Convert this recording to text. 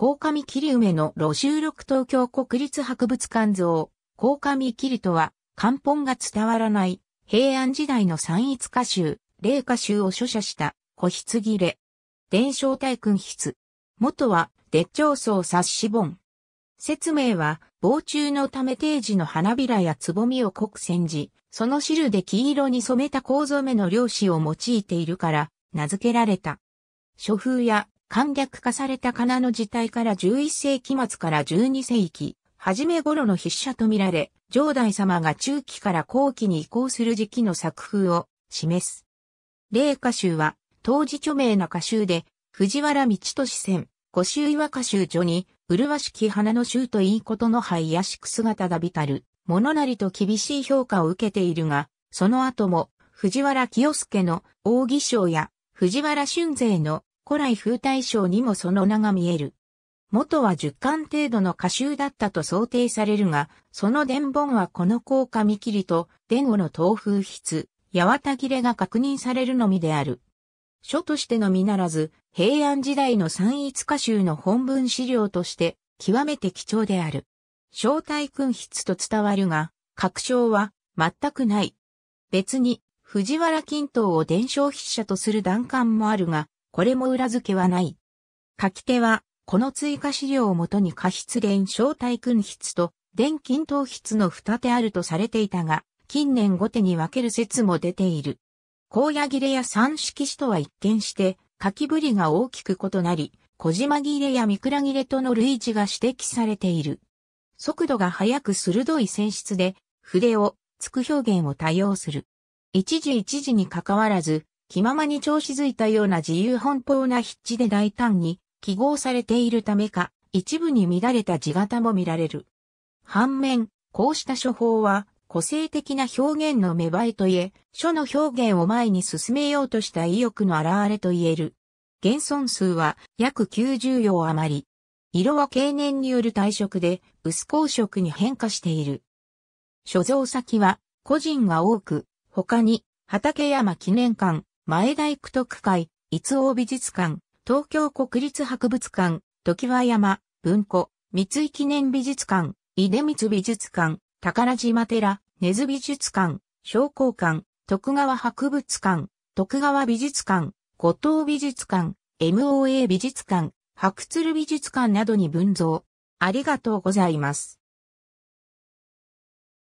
鴻上桐梅の露収録東京国立博物館像、鴻上桐とは、漢本が伝わらない、平安時代の三一歌集、霊歌集を著者した、古筆切れ。伝承体訓筆。元は、ウ長層冊子本。説明は、防虫のため定時の花びらやつぼみを濃く煎じ、その汁で黄色に染めた構造目の漁師を用いているから、名付けられた。書風や簡略化された仮名の字体から11世紀末から12世紀、初め頃の筆者とみられ、上代様が中期から後期に移行する時期の作風を示す。霊歌集は、当時著名な歌集で、藤原道俊戦、五周岩歌集著に、麗しき花の衆といいことの灰やしく姿がびたる、ものなりと厳しい評価を受けているが、その後も、藤原清介の大義賞や、藤原俊勢の古来風大将にもその名が見える。元は10巻程度の歌集だったと想定されるが、その伝本はこの効果見切りと、伝語の東風筆、八幡切れが確認されるのみである。書としてのみならず、平安時代の三一歌集の本文資料として、極めて貴重である。正体君筆と伝わるが、確証は全くない。別に、藤原均等を伝承筆者とする段官もあるが、これも裏付けはない。書き手は、この追加資料をもとに過失連小体君筆と電筋等筆の二手あるとされていたが、近年後手に分ける説も出ている。荒野切れや三色紙とは一見して、書きぶりが大きく異なり、小島切れや三倉切れとの類似が指摘されている。速度が速く鋭い性質で、筆を、つく表現を多用する。一時一時に関わらず、気ままに調子づいたような自由奔放な筆致で大胆に記号されているためか、一部に乱れた字型も見られる。反面、こうした処方は、個性的な表現の芽生えといえ、書の表現を前に進めようとした意欲の現れと言える。現存数は約90用余り。色は経年による退色で薄光色に変化している。所蔵先は個人が多く、他に畑山記念館、前大工特会、伊津王美術館、東京国立博物館、時和山、文庫、三井記念美術館、井出光美術館、宝島寺、根津美術館、商工館、徳川博物館、徳川美術館、後島美術館、MOA 美術館、白鶴美術館などに分蔵。ありがとうございます。